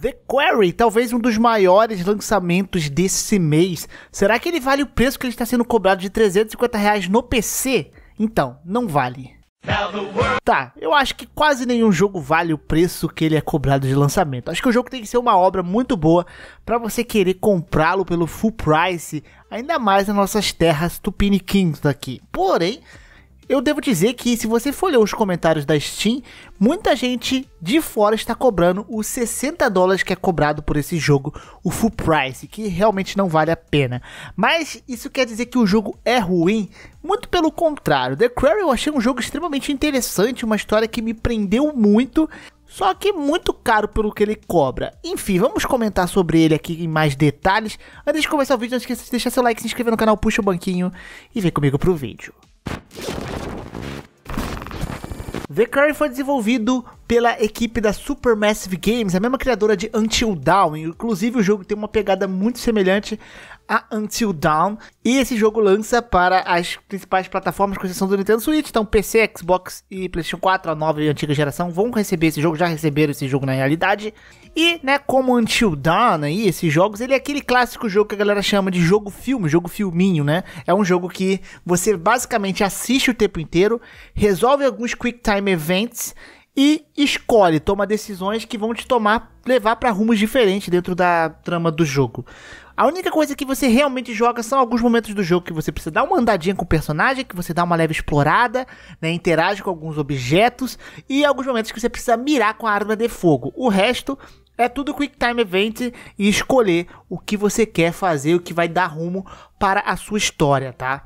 The Quarry, talvez um dos maiores lançamentos desse mês. Será que ele vale o preço que ele está sendo cobrado de 350 reais no PC? Então, não vale. Tá, eu acho que quase nenhum jogo vale o preço que ele é cobrado de lançamento. Acho que o jogo tem que ser uma obra muito boa para você querer comprá-lo pelo full price, ainda mais nas nossas terras tupiniquins daqui. Porém, eu devo dizer que, se você for ler os comentários da Steam, muita gente de fora está cobrando os 60 dólares que é cobrado por esse jogo, o full price, que realmente não vale a pena. Mas isso quer dizer que o jogo é ruim? Muito pelo contrário. The Quarry eu achei um jogo extremamente interessante, uma história que me prendeu muito. Só que muito caro pelo que ele cobra. Enfim, vamos comentar sobre ele aqui em mais detalhes. Antes de começar o vídeo, não esqueça de deixar seu like, se inscrever no canal, puxa o banquinho e vem comigo pro vídeo. The Curry foi desenvolvido pela equipe da Supermassive Games, a mesma criadora de Until Dawn. Inclusive, o jogo tem uma pegada muito semelhante a Until Dawn. E esse jogo lança para as principais plataformas, com exceção do Nintendo Switch. Então, PC, Xbox e PlayStation 4, a nova e antiga geração, vão receber esse jogo, já receberam esse jogo na realidade. E, né, como Until Dawn aí, esses jogos, ele é aquele clássico jogo que a galera chama de jogo filme, jogo filminho, né? É um jogo que você basicamente assiste o tempo inteiro, resolve alguns quick time events e escolhe, toma decisões que vão te tomar, levar para rumos diferentes dentro da trama do jogo. A única coisa que você realmente joga são alguns momentos do jogo que você precisa dar uma andadinha com o personagem, que você dá uma leve explorada, né, interage com alguns objetos e alguns momentos que você precisa mirar com a arma de fogo. O resto é tudo QuickTime Event e escolher o que você quer fazer, o que vai dar rumo para a sua história, tá?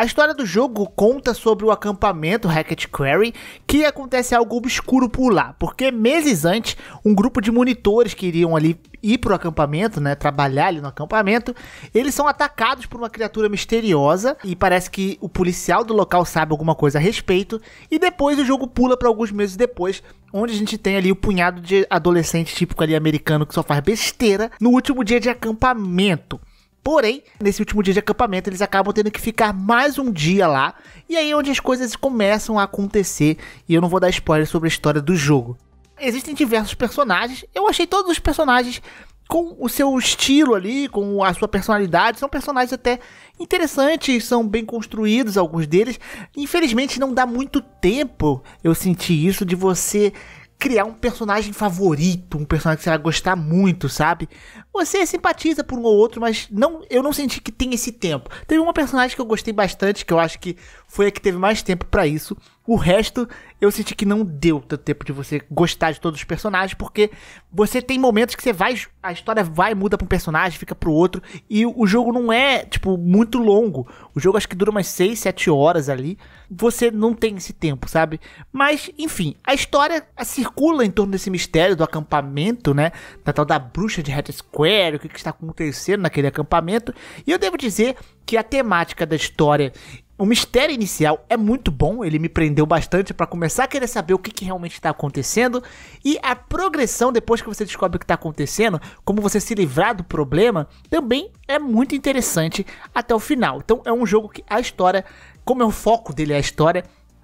A história do jogo conta sobre o acampamento Hackett Quarry, que acontece algo obscuro por lá, porque meses antes, um grupo de monitores que iriam ali ir pro acampamento, né, trabalhar ali no acampamento, eles são atacados por uma criatura misteriosa e parece que o policial do local sabe alguma coisa a respeito e depois o jogo pula para alguns meses depois, onde a gente tem ali o punhado de adolescente típico ali americano que só faz besteira no último dia de acampamento. Porém, nesse último dia de acampamento, eles acabam tendo que ficar mais um dia lá. E aí é onde as coisas começam a acontecer. E eu não vou dar spoiler sobre a história do jogo. Existem diversos personagens. Eu achei todos os personagens com o seu estilo ali, com a sua personalidade. São personagens até interessantes, são bem construídos alguns deles. Infelizmente não dá muito tempo, eu senti isso, de você criar um personagem favorito, um personagem que você vai gostar muito, sabe? Você simpatiza por um ou outro, mas não, eu não senti que tem esse tempo. Teve uma personagem que eu gostei bastante, que eu acho que foi a que teve mais tempo para isso, o resto, eu senti que não deu tanto tempo de você gostar de todos os personagens, porque você tem momentos que você vai. A história vai, muda pra um personagem, fica pro outro. E o jogo não é, tipo, muito longo. O jogo acho que dura umas 6, 7 horas ali. Você não tem esse tempo, sabe? Mas, enfim, a história circula em torno desse mistério do acampamento, né? Da tal da bruxa de Red Square, o que, que está acontecendo naquele acampamento. E eu devo dizer que a temática da história o mistério inicial é muito bom, ele me prendeu bastante para começar a querer saber o que, que realmente está acontecendo e a progressão depois que você descobre o que está acontecendo, como você se livrar do problema, também é muito interessante até o final. Então é um jogo que a história, como é o foco dele é a história,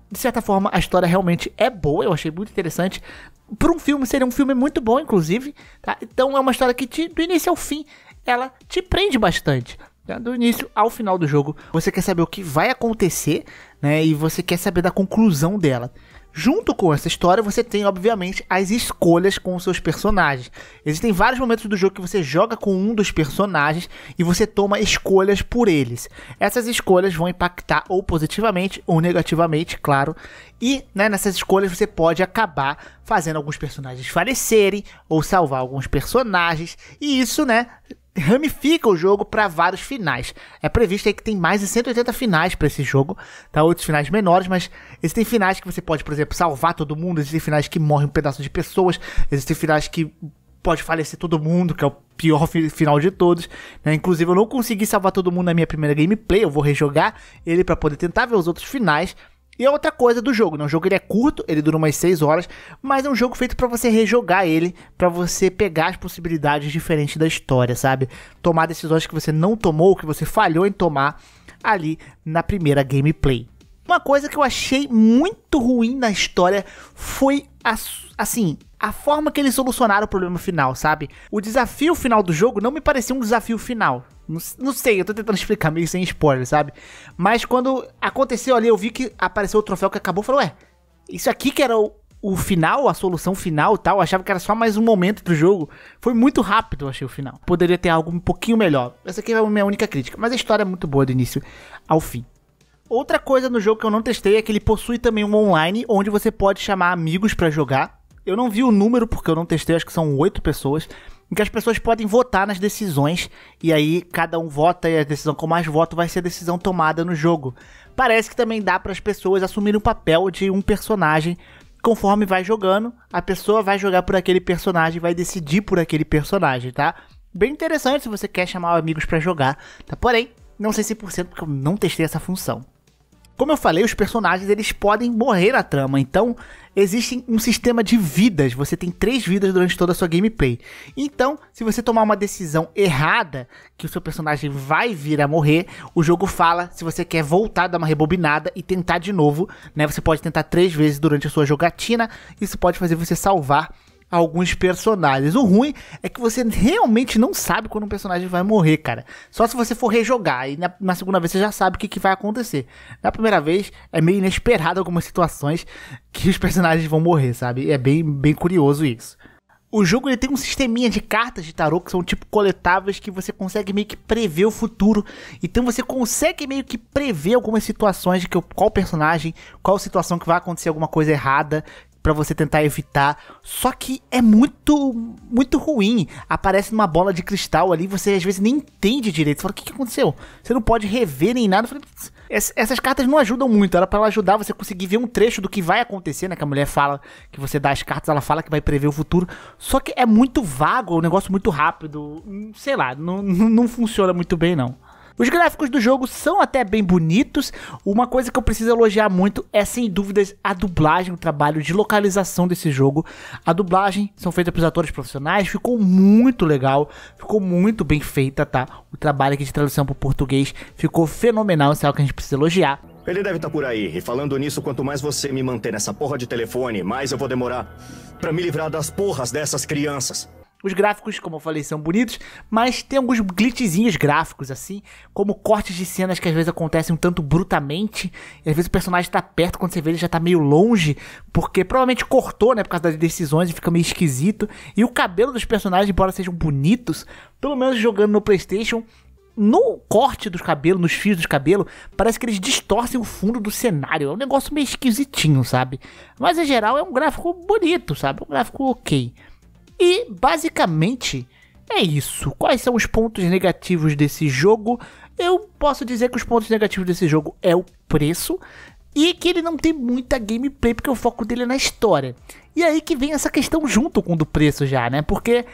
de certa forma a história realmente é boa, eu achei muito interessante. Para um filme seria um filme muito bom, inclusive. Tá? Então é uma história que te, do início ao fim ela te prende bastante. Né, do início ao final do jogo, você quer saber o que vai acontecer, né? E você quer saber da conclusão dela. Junto com essa história, você tem, obviamente, as escolhas com os seus personagens. Existem vários momentos do jogo que você joga com um dos personagens e você toma escolhas por eles. Essas escolhas vão impactar ou positivamente ou negativamente, claro. E né, nessas escolhas você pode acabar fazendo alguns personagens falecerem ou salvar alguns personagens. E isso, né, ramifica o jogo para vários finais. É previsto aí que tem mais de 180 finais para esse jogo, tá? Outros finais menores, mas existem finais que você pode, por exemplo, salvar todo mundo, existem finais que morrem um pedaço de pessoas, existem finais que pode falecer todo mundo, que é o pior final de todos, né? Inclusive eu não consegui salvar todo mundo na minha primeira gameplay, eu vou rejogar ele para poder tentar ver os outros finais. E é outra coisa do jogo, né? O jogo ele é curto, ele dura umas 6 horas, mas é um jogo feito para você rejogar ele, para você pegar as possibilidades diferentes da história, sabe? Tomar decisões que você não tomou, que você falhou em tomar ali na primeira gameplay. Uma coisa que eu achei muito ruim na história foi a assim, a forma que eles solucionaram o problema final, sabe? O desafio final do jogo não me parecia um desafio final. Não, não, sei, eu tô tentando explicar meio sem spoiler, sabe? Mas quando aconteceu ali, eu vi que apareceu o troféu que acabou, eu falei, ué, isso aqui que era o, o final, a solução final e tal, eu achava que era só mais um momento do jogo. Foi muito rápido, eu achei o final. Poderia ter algo um pouquinho melhor. Essa aqui é a minha única crítica, mas a história é muito boa do início ao fim. Outra coisa no jogo que eu não testei é que ele possui também um online onde você pode chamar amigos para jogar eu não vi o número, porque eu não testei, acho que são oito pessoas, em que as pessoas podem votar nas decisões, e aí cada um vota e a decisão com mais voto vai ser a decisão tomada no jogo. Parece que também dá para as pessoas assumirem o papel de um personagem. Conforme vai jogando, a pessoa vai jogar por aquele personagem, vai decidir por aquele personagem, tá? Bem interessante se você quer chamar amigos para jogar, tá? Porém, não sei 100% porque eu não testei essa função. Como eu falei, os personagens eles podem morrer na trama, então existe um sistema de vidas. Você tem três vidas durante toda a sua gameplay. Então, se você tomar uma decisão errada, que o seu personagem vai vir a morrer, o jogo fala se você quer voltar, dar uma rebobinada e tentar de novo. Né? Você pode tentar três vezes durante a sua jogatina. Isso pode fazer você salvar alguns personagens. O ruim é que você realmente não sabe quando um personagem vai morrer, cara. Só se você for rejogar e na, na segunda vez você já sabe o que, que, vai acontecer. Na primeira vez é meio inesperado algumas situações que os personagens vão morrer, sabe? É bem, bem curioso isso. O jogo ele tem um sisteminha de cartas de tarô que são tipo coletáveis que você consegue meio que prever o futuro. Então você consegue meio que prever algumas situações de que, qual personagem, qual situação que vai acontecer alguma coisa errada para você tentar evitar. Só que é muito, muito ruim. Aparece numa bola de cristal ali, você às vezes nem entende direito. Você fala, o que, que aconteceu? Você não pode rever nem nada. essas cartas não ajudam muito. Era para ela ajudar você a conseguir ver um trecho do que vai acontecer, né? Que a mulher fala que você dá as cartas, ela fala que vai prever o futuro. Só que é muito vago, é um negócio muito rápido. Sei lá, não, não funciona muito bem, não. Os gráficos do jogo são até bem bonitos. Uma coisa que eu preciso elogiar muito é, sem dúvidas, a dublagem, o trabalho de localização desse jogo. A dublagem são feitas pelos atores profissionais, ficou muito legal, ficou muito bem feita, tá? O trabalho aqui de tradução para o português ficou fenomenal, isso é algo que a gente precisa elogiar. Ele deve estar tá por aí. E falando nisso, quanto mais você me manter nessa porra de telefone, mais eu vou demorar para me livrar das porras dessas crianças. Os gráficos, como eu falei, são bonitos, mas tem alguns glitchzinhos gráficos, assim, como cortes de cenas que às vezes acontecem um tanto brutamente, e às vezes o personagem tá perto, quando você vê ele já tá meio longe, porque provavelmente cortou, né, por causa das decisões e fica meio esquisito. E o cabelo dos personagens, embora sejam bonitos, pelo menos jogando no PlayStation, no corte dos cabelos, nos fios dos cabelos, parece que eles distorcem o fundo do cenário. É um negócio meio esquisitinho, sabe? Mas em geral é um gráfico bonito, sabe? É um gráfico ok. E basicamente é isso. Quais são os pontos negativos desse jogo? Eu posso dizer que os pontos negativos desse jogo é o preço e que ele não tem muita gameplay porque o foco dele é na história. E aí que vem essa questão junto com o do preço já, né? Porque,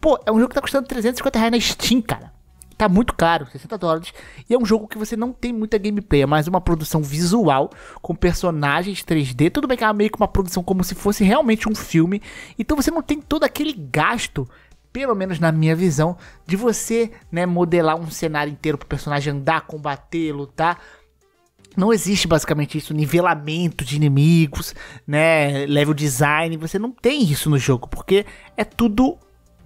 pô, é um jogo que tá custando 350 reais na Steam, cara tá muito caro, 60 dólares. E é um jogo que você não tem muita gameplay, é mais uma produção visual com personagens 3D. Tudo bem que é meio que uma produção como se fosse realmente um filme. Então você não tem todo aquele gasto pelo menos na minha visão, de você, né, modelar um cenário inteiro pro personagem andar, combater, lutar. Tá? Não existe basicamente isso, nivelamento de inimigos, né, level design, você não tem isso no jogo, porque é tudo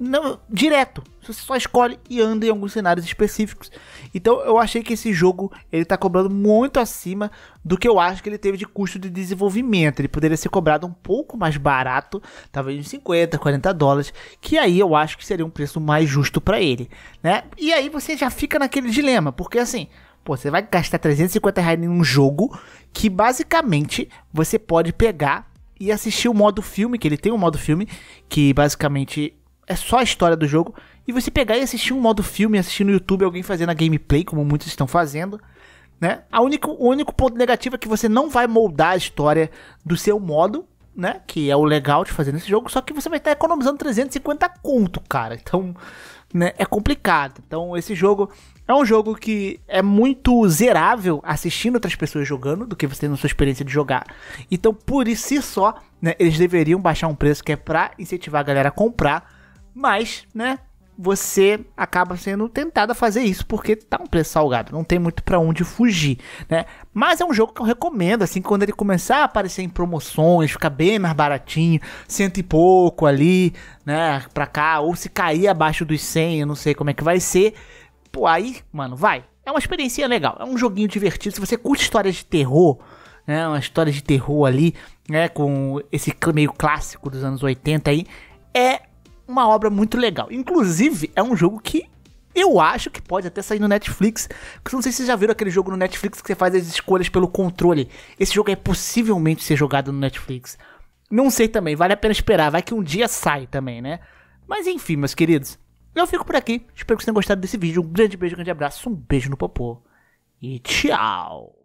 não, direto. Você só escolhe e anda em alguns cenários específicos. Então eu achei que esse jogo ele tá cobrando muito acima do que eu acho que ele teve de custo de desenvolvimento. Ele poderia ser cobrado um pouco mais barato, talvez uns 50, 40 dólares, que aí eu acho que seria um preço mais justo para ele, né? E aí você já fica naquele dilema, porque assim, Pô, você vai gastar 350 reais em um jogo que basicamente você pode pegar e assistir o modo filme, que ele tem um modo filme, que basicamente é só a história do jogo. E você pegar e assistir um modo filme, assistir no YouTube alguém fazendo a gameplay, como muitos estão fazendo. Né? A único, o único ponto negativo é que você não vai moldar a história do seu modo, né? Que é o legal de fazer nesse jogo, só que você vai estar economizando 350 conto, cara. Então, né, é complicado. Então, esse jogo é um jogo que é muito zerável assistindo outras pessoas jogando do que você tendo sua experiência de jogar. Então, por si só, né, eles deveriam baixar um preço que é para incentivar a galera a comprar mas, né? Você acaba sendo tentado a fazer isso porque tá um preço salgado, não tem muito para onde fugir, né? Mas é um jogo que eu recomendo, assim, quando ele começar a aparecer em promoções, ficar bem mais baratinho, cento e pouco ali, né, pra cá, ou se cair abaixo dos 100, eu não sei como é que vai ser. Pô, aí, mano, vai. É uma experiência legal, é um joguinho divertido. Se você curte histórias de terror, né, uma história de terror ali, né, com esse meio clássico dos anos 80 aí, é uma obra muito legal. Inclusive, é um jogo que eu acho que pode até sair no Netflix. Porque não sei se vocês já viram aquele jogo no Netflix que você faz as escolhas pelo controle. Esse jogo é possivelmente ser jogado no Netflix. Não sei também, vale a pena esperar. Vai que um dia sai também, né? Mas enfim, meus queridos. Eu fico por aqui. Espero que vocês tenham gostado desse vídeo. Um grande beijo, um grande abraço. Um beijo no popô. E tchau.